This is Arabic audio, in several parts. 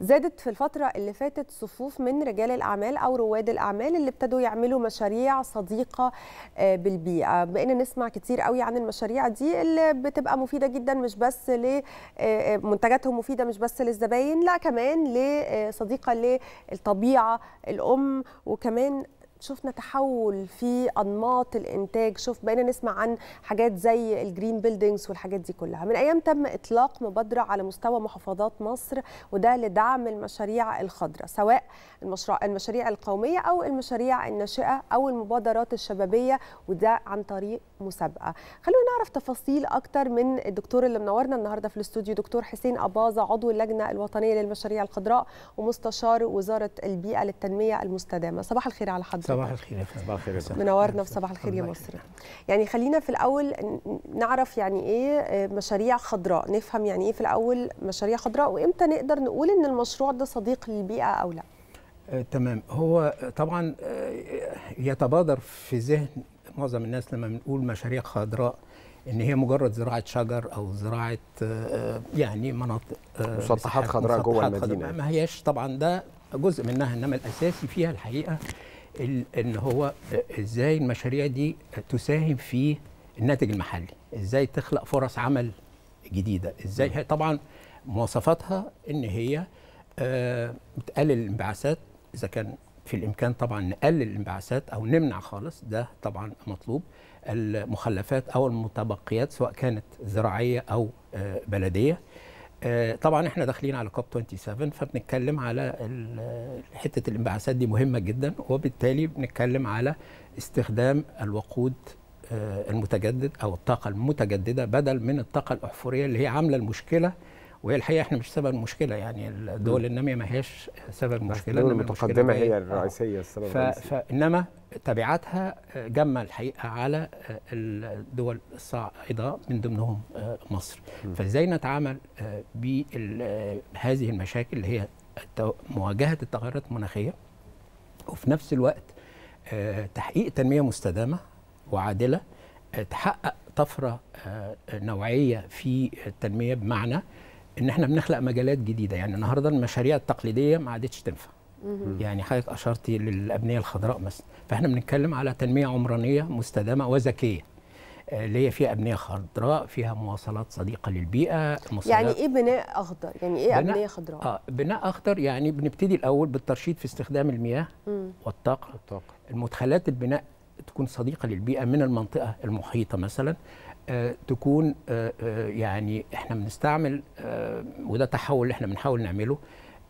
زادت في الفترة اللي فاتت صفوف من رجال الأعمال أو رواد الأعمال اللي ابتدوا يعملوا مشاريع صديقة آه، بالبيئة بقينا نسمع كتير قوي عن المشاريع دي اللي بتبقى مفيدة جدا مش بس لمنتجاتهم آه، آه، مفيدة مش بس للزباين لا كمان لصديقة للطبيعة الأم وكمان شفنا تحول في انماط الانتاج شوف بقينا نسمع عن حاجات زي الجرين بيلدينجز والحاجات دي كلها من ايام تم اطلاق مبادره على مستوى محافظات مصر وده لدعم المشاريع الخضراء سواء المشروع المشاريع القوميه او المشاريع الناشئه او المبادرات الشبابيه وده عن طريق مسابقه خلونا نعرف تفاصيل اكتر من الدكتور اللي منورنا النهارده في الاستوديو دكتور حسين اباظه عضو اللجنه الوطنيه للمشاريع الخضراء ومستشار وزاره البيئه للتنميه المستدامه صباح الخير على حضرتك صباح الخير يا صباح الخير يا منورنا في صباح الخير يا مصر يعني خلينا في الاول نعرف يعني ايه آه، مشاريع خضراء نفهم يعني ايه في الاول مشاريع خضراء وامتى نقدر نقول ان المشروع ده صديق للبيئه او لا آه، تمام هو آه، طبعا يتبادر في ذهن معظم الناس لما بنقول مشاريع خضراء ان هي مجرد زراعه شجر او زراعه يعني مناطق مسطحات خضراء جوه المدينه ما هياش طبعا ده جزء منها انما الاساسي فيها الحقيقه ان هو ازاي المشاريع دي تساهم في الناتج المحلي ازاي تخلق فرص عمل جديده ازاي هي طبعا مواصفاتها ان هي آه، تقلل الانبعاثات اذا كان في الامكان طبعا نقلل الانبعاثات او نمنع خالص ده طبعا مطلوب المخلفات او المتبقيات سواء كانت زراعيه او آه، بلديه آه، طبعا احنا داخلين على كوب 27 فبنتكلم على حته الانبعاثات دي مهمه جدا وبالتالي بنتكلم على استخدام الوقود آه، المتجدد او الطاقه المتجدده بدل من الطاقه الاحفوريه اللي هي عامله المشكله وهي الحقيقه احنا مش سبب المشكله يعني الدول الناميه ما هياش سبب المشكله الدول المتقدمه هي الرئيسيه آه. السبب الرئيسي فانما تبعاتها جمع الحقيقه على آه، الدول الصاعده من ضمنهم آه، مصر فازاي نتعامل بهذه المشاكل اللي هي مواجهه التغيرات المناخيه وفي نفس الوقت تحقيق تنميه مستدامه وعادله تحقق طفره نوعيه في التنميه بمعنى ان احنا بنخلق مجالات جديده يعني النهارده المشاريع التقليديه ما عادتش تنفع يعني حضرتك اشرتي للابنيه الخضراء مثلا فاحنا بنتكلم على تنميه عمرانيه مستدامه وذكيه آه، اللي هي فيها ابنيه خضراء فيها مواصلات صديقه للبيئه يعني ايه بناء اخضر يعني ايه ابنيه خضراء اه بناء اخضر يعني بنبتدي الاول بالترشيد في استخدام المياه والطاقه, والطاقة. المدخلات البناء تكون صديقه للبيئه من المنطقه المحيطه مثلا آه، تكون آه، آه، يعني احنا بنستعمل وده تحول احنا بنحاول نعمله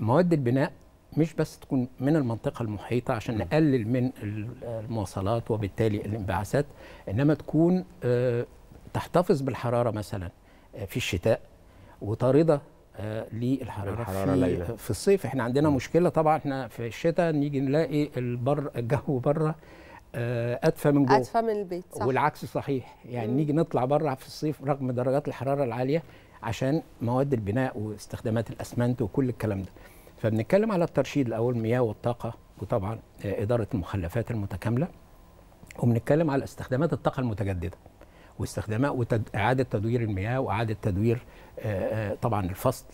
مواد البناء مش بس تكون من المنطقه المحيطه عشان نعم. نقلل من المواصلات وبالتالي الانبعاثات انما تكون تحتفظ بالحراره مثلا في الشتاء وطارده للحراره في, في الصيف احنا عندنا نعم. مشكله طبعا احنا في الشتاء نيجي نلاقي البر الجو بره ادفى آه، من جوه ادفى من البيت صح والعكس صحيح يعني مم. نيجي نطلع بره في الصيف رغم درجات الحراره العاليه عشان مواد البناء واستخدامات الاسمنت وكل الكلام ده فبنتكلم على الترشيد الاول المياه والطاقه وطبعا آه، اداره المخلفات المتكامله وبنتكلم على استخدامات الطاقه المتجدده واستخدامات وإعادة تدوير المياه وإعادة تدوير آه، آه، طبعا الفصل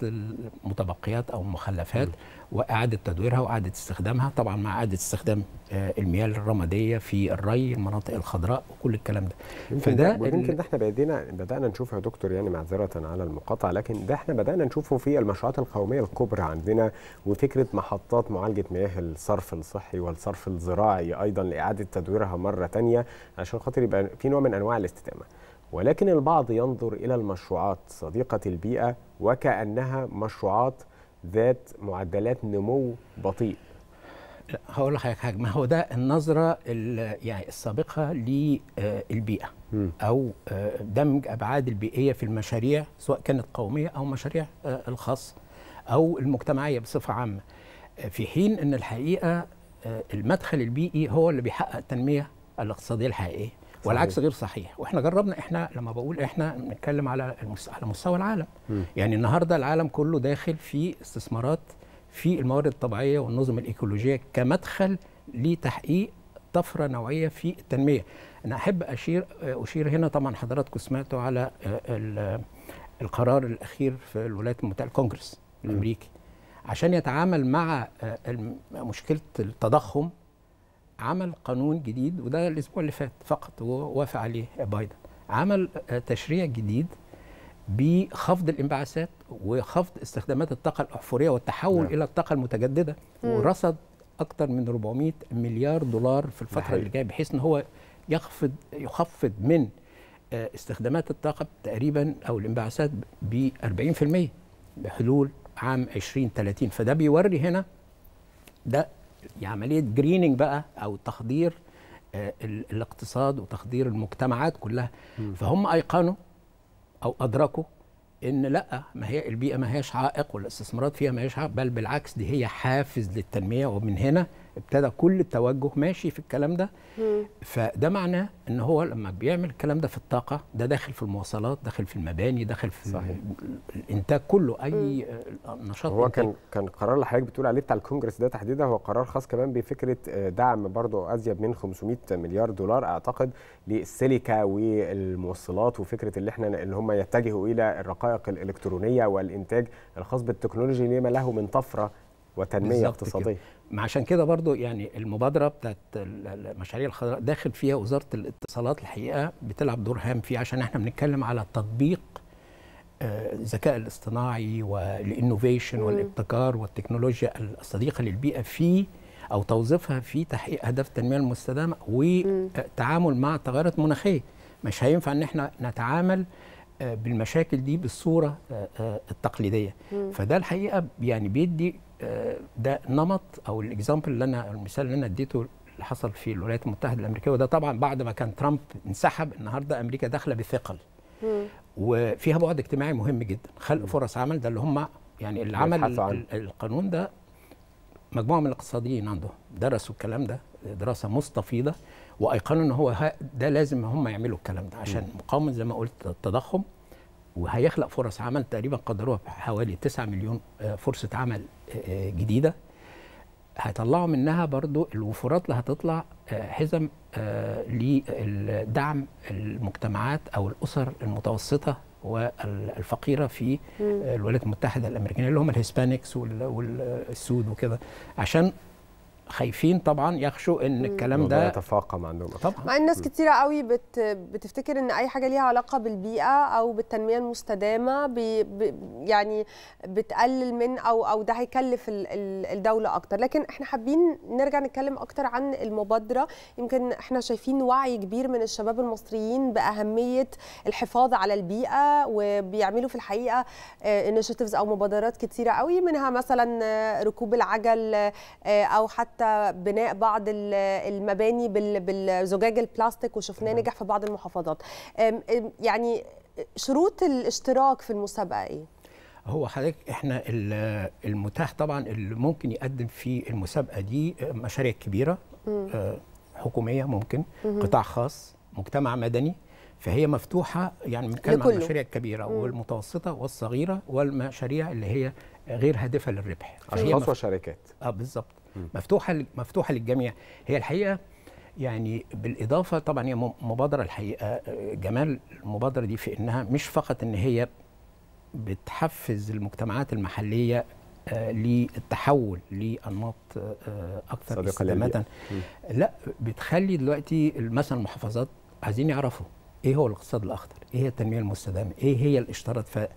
المتبقيات او المخلفات واعاده تدويرها واعاده استخدامها طبعا مع اعاده استخدام آه، المياه الرماديه في الري المناطق الخضراء وكل الكلام ده فده يمكن احنا بايدينا بدانا نشوفه يا دكتور يعني معذره على المقاطعه لكن ده احنا بدانا نشوفه في المشروعات القوميه الكبرى عندنا وفكره محطات معالجه مياه الصرف الصحي والصرف الزراعي ايضا لاعاده تدويرها مره ثانيه عشان خاطر يبقى في نوع من انواع الاستدامه ولكن البعض ينظر إلى المشروعات صديقة البيئة وكأنها مشروعات ذات معدلات نمو بطيء هقول لحضرتك حاجه ما هو ده النظره يعني السابقه للبيئه او آه، دمج ابعاد البيئيه في المشاريع سواء كانت قوميه او مشاريع آه، الخاص او المجتمعيه بصفه عامه آه، في حين ان الحقيقه المدخل البيئي هو اللي بيحقق التنميه الاقتصاديه الحقيقيه والعكس غير صحيح واحنا جربنا احنا لما بقول احنا بنتكلم على على مستوى العالم م. يعني النهارده العالم كله داخل في استثمارات في الموارد الطبيعيه والنظم الايكولوجيه كمدخل لتحقيق طفره نوعيه في التنميه انا احب اشير اشير هنا طبعا حضراتكم سمعتوا على القرار الاخير في الولايات المتحده الكونجرس الامريكي عشان يتعامل مع آه، مشكله التضخم عمل قانون جديد وده الاسبوع اللي فات فقط ووافق عليه بايدن عمل آه، تشريع جديد بخفض الانبعاثات وخفض استخدامات الطاقه الاحفوريه والتحول نعم. الى الطاقه المتجدده مم. ورصد اكثر من 400 مليار دولار في الفتره اللي جايه بحيث ان هو يخفض يخفض من آه، استخدامات الطاقه تقريبا او الانبعاثات ب 40% بحلول عام 2030 فده بيوري هنا ده يعني عمليه جريننج بقى او تخدير آه، الاقتصاد وتخدير المجتمعات كلها فهم ايقنوا او ادركوا ان لا ما هي البيئه ما هيش عائق والاستثمارات فيها ما هيش عائق بل بالعكس دي هي حافز للتنميه ومن هنا ابتدى كل التوجه ماشي في الكلام ده فده معناه ان هو لما بيعمل الكلام ده في الطاقه ده داخل في المواصلات داخل في المباني داخل في صحيح. الانتاج كله اي مم. نشاط هو كان كان قرار اللي حضرتك بتقول عليه بتاع الكونجرس ده تحديدا هو قرار خاص كمان بفكره آه، دعم برضه ازيد من 500 مليار دولار اعتقد للسيليكا والموصلات وفكره اللي احنا اللي هم يتجهوا الى الرقائق الالكترونيه والانتاج الخاص بالتكنولوجي لما نعم، له من طفره وتنميه اقتصاديه ما عشان كده برضو يعني المبادره بتاعت المشاريع الخضراء داخل فيها وزاره الاتصالات الحقيقه بتلعب دور هام فيه عشان احنا بنتكلم على تطبيق آه، الذكاء الاصطناعي والانوفيشن والابتكار والتكنولوجيا الصديقه للبيئه في او توظيفها في تحقيق اهداف التنميه المستدامه والتعامل مع التغيرات المناخيه مش هينفع ان احنا نتعامل آه، بالمشاكل دي بالصوره آه، التقليديه فده الحقيقه يعني بيدي ده نمط او الاكزامبل اللي انا المثال اللي انا اديته اللي حصل في الولايات المتحده الامريكيه وده طبعا بعد ما كان ترامب انسحب النهارده امريكا داخله بثقل وفيها بعد اجتماعي مهم جدا خلق فرص عمل ده اللي هم يعني اللي عمل القانون ده مجموعه من الاقتصاديين عندهم درسوا الكلام ده دراسه مستفيضه وايقنوا ان هو ده لازم هم يعملوا الكلام ده عشان مقاومه زي ما قلت التضخم وهيخلق فرص عمل تقريبا قدروها بحوالي 9 مليون آه، فرصه عمل جديده هيطلعوا منها برضو الوفرات اللي هتطلع آه، حزم آه، لدعم المجتمعات او الاسر المتوسطه والفقيره في آه، الولايات المتحده الامريكيه اللي هم الهسبانكس والسود وكده عشان خايفين طبعا يخشوا ان الكلام ده يتفاقم عندهم طبعا مع الناس كتيره قوي بت بتفتكر ان اي حاجه ليها علاقه بالبيئه او بالتنميه المستدامه بي بي يعني بتقلل من او او ده هيكلف الدوله اكتر لكن احنا حابين نرجع نتكلم اكتر عن المبادره يمكن احنا شايفين وعي كبير من الشباب المصريين باهميه الحفاظ على البيئه وبيعملوا في الحقيقه انيشيتيفز آه، او مبادرات كتيره قوي منها مثلا آه، ركوب العجل آه، او حتى بناء بعض المباني بالزجاج البلاستيك وشفناه نجح في بعض المحافظات يعني شروط الاشتراك في المسابقه ايه هو حضرتك احنا المتاح طبعا اللي ممكن يقدم في المسابقه دي مشاريع كبيره آه، حكوميه ممكن قطاع خاص مجتمع مدني فهي مفتوحه يعني بنتكلم عن المشاريع الكبيره مم. والمتوسطه والصغيره والمشاريع اللي هي غير هادفه للربح خاص وشركات اه بالظبط مفتوحه مفتوحه للجميع هي الحقيقه يعني بالاضافه طبعا هي مبادره الحقيقه جمال المبادره دي في انها مش فقط ان هي بتحفز المجتمعات المحليه آه، للتحول لانماط آه، اكثر استدامه لا بتخلي دلوقتي مثلا المحافظات عايزين يعرفوا ايه هو الاقتصاد الاخضر ايه هي التنميه المستدامه ايه هي الاشتراط ف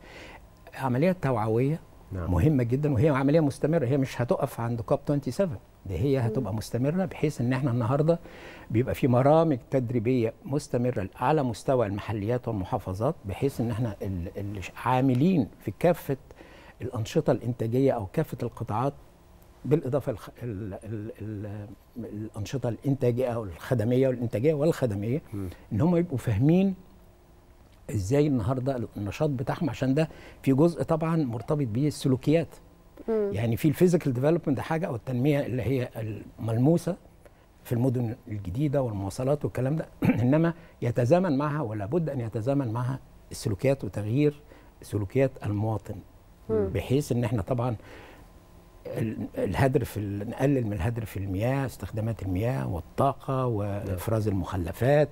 عمليه توعويه نعم. مهمه جدا وهي عمليه مستمره هي مش هتقف عند كوب 27 ده هي هتبقى مستمره بحيث ان احنا النهارده بيبقى في برامج تدريبيه مستمره على مستوى المحليات والمحافظات بحيث ان احنا العاملين في كافه الانشطه الانتاجيه او كافه القطاعات بالاضافه الـ الـ الـ الـ الانشطه الانتاجيه او الخدميه والانتاجيه والخدميه م. ان هم يبقوا فاهمين ازاي النهارده النشاط بتاعهم عشان ده في جزء طبعا مرتبط بيه السلوكيات مم. يعني في الفيزيكال ديفلوبمنت حاجه او التنميه اللي هي الملموسه في المدن الجديده والمواصلات والكلام ده انما يتزامن معها ولا بد ان يتزامن معها السلوكيات وتغيير سلوكيات المواطن مم. بحيث ان احنا طبعا الهدر في نقلل من الهدر في المياه استخدامات المياه والطاقه نعم. وافراز المخلفات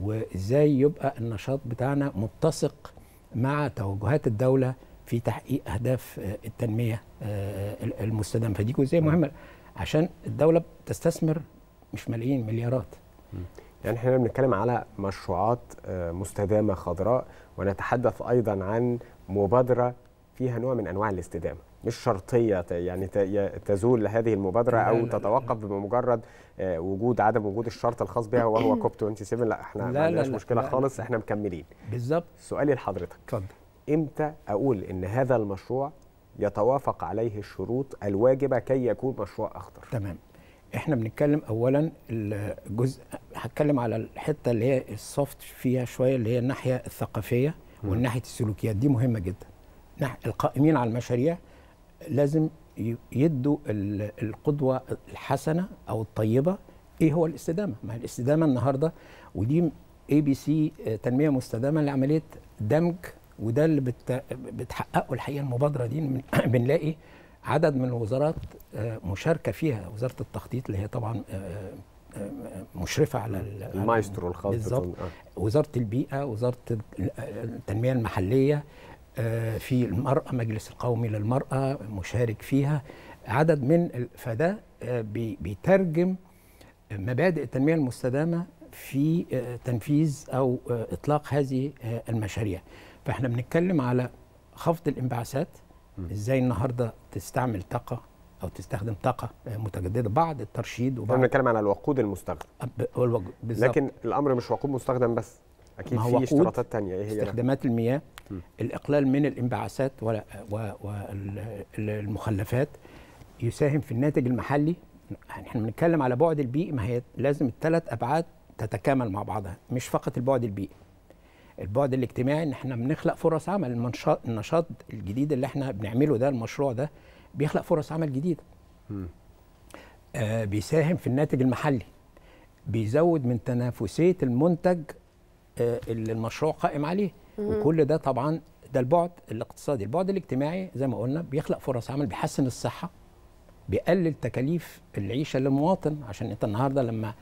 وازاي يبقى النشاط بتاعنا متسق مع توجهات الدوله في تحقيق اهداف آه، التنميه آه، المستدامه فدي جزئيه مهمه عشان الدوله بتستثمر مش ملايين مليارات يعني احنا بنتكلم على مشروعات آه، مستدامه خضراء ونتحدث ايضا عن مبادره فيها نوع من انواع الاستدامه مش شرطيه يعني تزول هذه المبادره او تتوقف بمجرد آه، وجود عدم وجود الشرط الخاص بها وهو كوب 27 لا احنا ما عندناش مشكله لا خالص احنا مكملين بالظبط سؤالي لحضرتك اتفضل امتى اقول ان هذا المشروع يتوافق عليه الشروط الواجبه كي يكون مشروع اخضر تمام احنا بنتكلم اولا الجزء هتكلم على الحته اللي هي السوفت فيها شويه اللي هي الناحيه الثقافيه والناحيه السلوكيات دي مهمه جدا القائمين على المشاريع لازم يدوا القدوه الحسنه او الطيبه ايه هو الاستدامه؟ ما الاستدامه النهارده ودي اي بي سي تنميه مستدامه لعمليه دمج وده اللي بت... بتحققه الحقيقه المبادره دي بنلاقي عدد من الوزارات آه، مشاركه فيها وزاره التخطيط اللي هي طبعا آه، آه، مشرفه على المايسترو الخاص بالظبط وزاره البيئه وزاره التنميه المحليه آه، في المرأة مجلس القومي للمرأة مشارك فيها عدد من فده آه، بيترجم مبادئ التنمية المستدامة في آه، تنفيذ أو إطلاق هذه المشاريع فإحنا بنتكلم على خفض الانبعاثات إزاي النهاردة تستعمل طاقة او تستخدم طاقه متجدده بعد الترشيد وبعد احنا بنتكلم على الوقود المستخدم بالظبط لكن الامر مش وقود مستخدم بس اكيد في اشتراطات تانية ايه هي استخدامات المياه الإقلال من الانبعاثات والمخلفات يساهم في الناتج المحلي يعني احنا بنتكلم على بعد البيئي ما هي لازم الثلاث ابعاد تتكامل مع بعضها مش فقط البعد البيئي البعد الاجتماعي ان احنا بنخلق فرص عمل النشاط الجديد اللي احنا بنعمله ده المشروع ده بيخلق فرص عمل جديده آه بيساهم في الناتج المحلي بيزود من تنافسيه المنتج آه، اللي المشروع قائم عليه وكل ده طبعا ده البعد الاقتصادي البعد الاجتماعي زي ما قلنا بيخلق فرص عمل بيحسن الصحه بيقلل تكاليف العيشه للمواطن عشان انت النهارده لما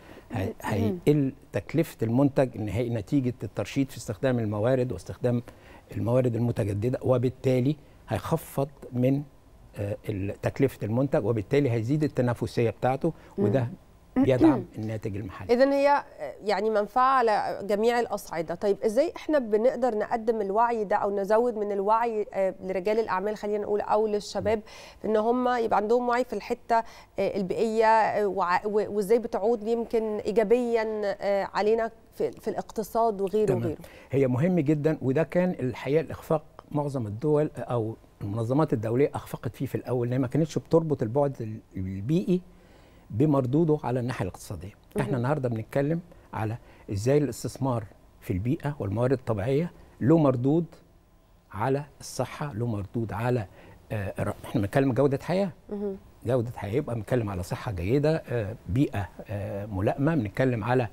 هيقل تكلفه المنتج النهائي نتيجه الترشيد في استخدام الموارد واستخدام الموارد المتجدده وبالتالي هيخفض من آه، تكلفه المنتج وبالتالي هيزيد التنافسيه بتاعته وده يدعم الناتج المحلي اذا هي يعني منفعه على جميع الاصعده طيب ازاي احنا بنقدر نقدم الوعي ده او نزود من الوعي آه، لرجال الاعمال خلينا نقول او للشباب ان هم يبقى عندهم وعي في الحته آه، البيئيه آه، وازاي بتعود يمكن ايجابيا علينا في الاقتصاد وغيره تمام. وغيره هي مهم جدا وده كان الحقيقه الاخفاق معظم الدول او المنظمات الدوليه اخفقت فيه في الاول لان ما كانتش بتربط البعد البيئي بمردوده على الناحيه الاقتصاديه احنا النهارده بنتكلم على ازاي الاستثمار في البيئه والموارد الطبيعيه له مردود على الصحه له مردود على آه احنا بنتكلم جوده حياه جوده حياه يبقى بنتكلم على صحه جيده آه بيئه آه ملائمه بنتكلم على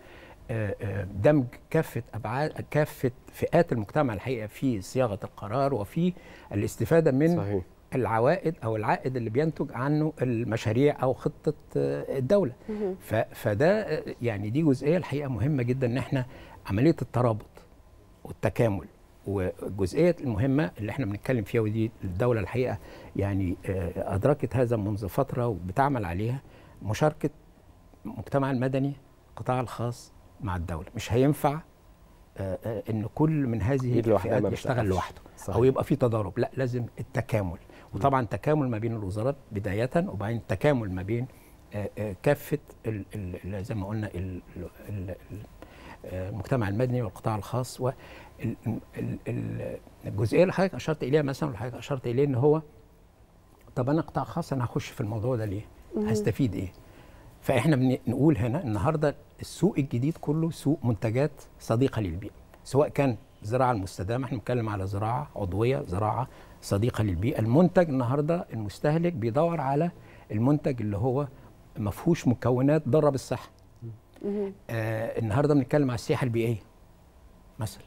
آه، آه، دمج كافه ابعاد كافه فئات المجتمع الحقيقه في صياغه القرار وفي الاستفاده من صحيح. العوائد او العائد اللي بينتج عنه المشاريع او خطه آه، الدوله فده آه، يعني دي جزئيه الحقيقه مهمه جدا ان احنا عمليه الترابط والتكامل والجزئيه المهمه اللي احنا بنتكلم فيها ودي الدوله الحقيقه يعني آه، ادركت هذا منذ فتره وبتعمل عليها مشاركه المجتمع المدني القطاع الخاص مع الدوله مش هينفع ان كل من هذه الفئات يشتغل لوحده او يبقى في تضارب لا لازم التكامل وطبعا تكامل ما بين الوزارات بدايه وبعدين تكامل ما بين آه، آه، كافه زي ما قلنا آه، المجتمع المدني والقطاع الخاص والجزئيه اللي حضرتك اشرت اليها مثلا حضرتك اشرت اليه ان هو طب انا قطاع خاص انا هخش في الموضوع ده ليه؟ هستفيد ايه؟ فاحنا بنقول هنا النهارده السوق الجديد كله سوق منتجات صديقه للبيئه سواء كان الزراعه المستدامه احنا بنتكلم على زراعه عضويه زراعه صديقه للبيئه المنتج النهارده المستهلك بيدور على المنتج اللي هو ما فيهوش مكونات ضاره بالصحه آه النهارده بنتكلم على السياحه البيئيه مثلا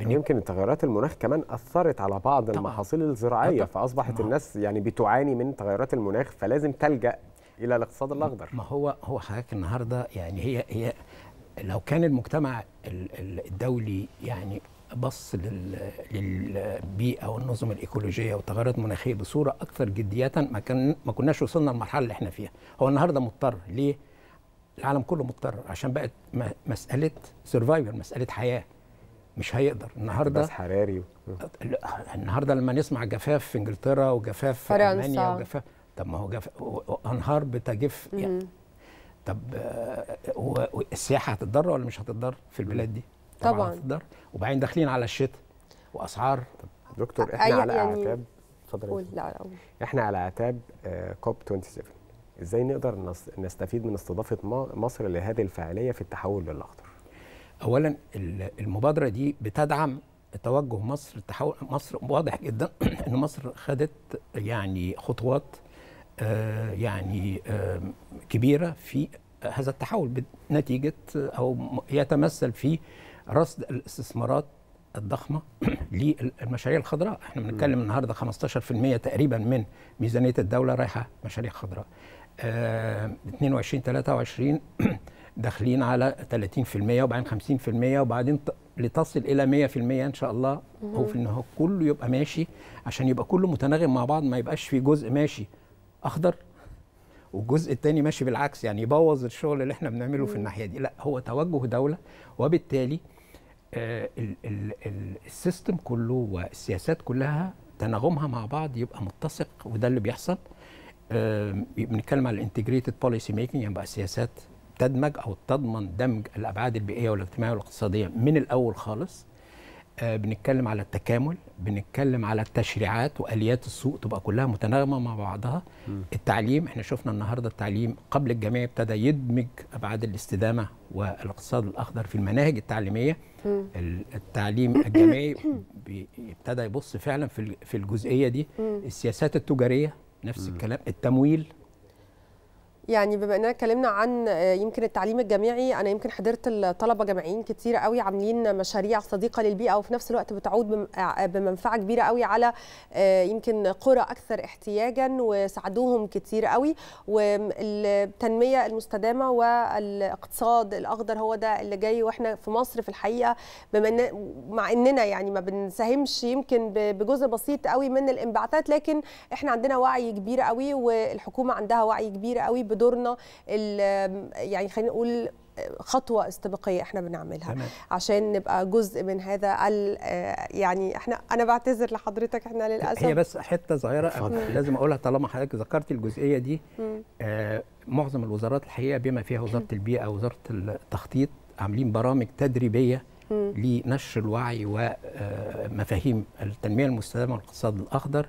يمكن تغيرات المناخ كمان اثرت على بعض طبعا. المحاصيل الزراعيه طبعا. فاصبحت طبعا. الناس يعني بتعاني من تغيرات المناخ فلازم تلجا الى الاقتصاد الاخضر ما هو هو حضرتك النهارده يعني هي هي لو كان المجتمع الدولي يعني بص للبيئه والنظم الايكولوجيه والتغيرات المناخيه بصوره اكثر جديه ما كان ما كناش وصلنا للمرحله اللي احنا فيها هو النهارده مضطر ليه العالم كله مضطر عشان بقت مساله سرفايفل مساله حياه مش هيقدر النهارده بس حراري و... النهارده لما نسمع جفاف في انجلترا وجفاف في المانيا وجفاف طب ما هو جف... انهار بتجف يعني. طب آه، والسياحه هتتضرر ولا مش هتتضرر في البلاد دي؟ طبعا تقدر وبعدين داخلين على الشتاء واسعار دكتور احنا على يعني اعتاب اتفضلي احنا على اعتاب آه، كوب 27 ازاي نقدر نستفيد من استضافه مصر لهذه الفعاليه في التحول للاخضر اولا المبادره دي بتدعم توجه مصر التحول مصر واضح جدا ان مصر خدت يعني خطوات آه، يعني آه، كبيره في هذا التحول نتيجه او يتمثل في رصد الاستثمارات الضخمه للمشاريع الخضراء احنا بنتكلم النهارده 15% تقريبا من ميزانيه الدوله رايحه مشاريع خضراء آه 22 23 داخلين على 30% وبعدين 50% وبعدين لتصل الى 100% ان شاء الله هو في انه كله يبقى ماشي عشان يبقى كله متناغم مع بعض ما يبقاش في جزء ماشي اخضر والجزء الثاني ماشي بالعكس يعني يبوظ الشغل اللي احنا بنعمله في الناحيه دي لا هو توجه دوله وبالتالي آه، السيستم كله والسياسات كلها تناغمها مع بعض يبقى متسق وده اللي بيحصل آه، بنتكلم على الانتجريتد بوليسي ميكنج بقى سياسات تدمج او تضمن دمج الابعاد البيئيه والاجتماعيه والاقتصاديه من الاول خالص آه، بنتكلم على التكامل بنتكلم على التشريعات واليات السوق تبقى كلها متناغمه مع بعضها م. التعليم احنا شفنا النهارده التعليم قبل الجامعي ابتدى يدمج ابعاد الاستدامه والاقتصاد الاخضر في المناهج التعليميه م. التعليم الجامعي ابتدى يبص فعلا في في الجزئيه دي م. السياسات التجاريه نفس الكلام التمويل يعني بما اننا اتكلمنا عن آه، يمكن التعليم الجامعي انا يمكن حضرت الطلبه جامعيين كتير قوي عاملين مشاريع صديقه للبيئه وفي نفس الوقت بتعود آه، آه، بمنفعه كبيره قوي على يمكن قرى اكثر احتياجا وساعدوهم كتير قوي والتنميه المستدامه والاقتصاد الاخضر هو ده اللي جاي واحنا في مصر في الحقيقه بما إن مع اننا يعني ما بنساهمش يمكن بجزء بسيط قوي من الانبعاثات لكن احنا عندنا وعي كبير قوي والحكومه عندها وعي كبير قوي بدورنا يعني خلينا نقول خطوه استباقيه احنا بنعملها تمام. عشان نبقى جزء من هذا ال يعني احنا انا بعتذر لحضرتك احنا للاسف هي بس حته صغيره لازم اقولها طالما حضرتك ذكرت الجزئيه دي آه معظم الوزارات الحقيقه بما فيها وزاره البيئه وزاره التخطيط عاملين برامج تدريبيه لنشر الوعي ومفاهيم آه، التنميه المستدامه والاقتصاد الاخضر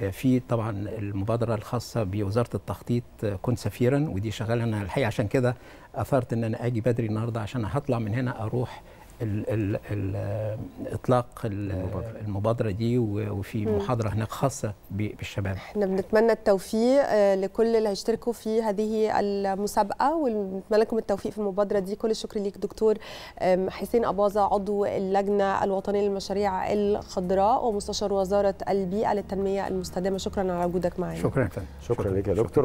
آه، في طبعا المبادره الخاصه بوزاره التخطيط آه، كنت سفيرا ودي شغاله انا الحقيقه عشان كده اثرت ان انا اجي بدري النهارده عشان هطلع من هنا اروح ال ال ال اطلاق المبادرة. المبادره دي وفي محاضره هناك خاصه بالشباب احنا بنتمنى التوفيق آه، لكل اللي هيشتركوا في هذه المسابقه ونتمنى لكم التوفيق في المبادره دي كل الشكر ليك دكتور حسين اباظه عضو اللجنه الوطنيه للمشاريع الخضراء ومستشار وزاره البيئه للتنميه المستدامه شكرا على وجودك معنا شكرا شكرا, شكرا لك يا دكتور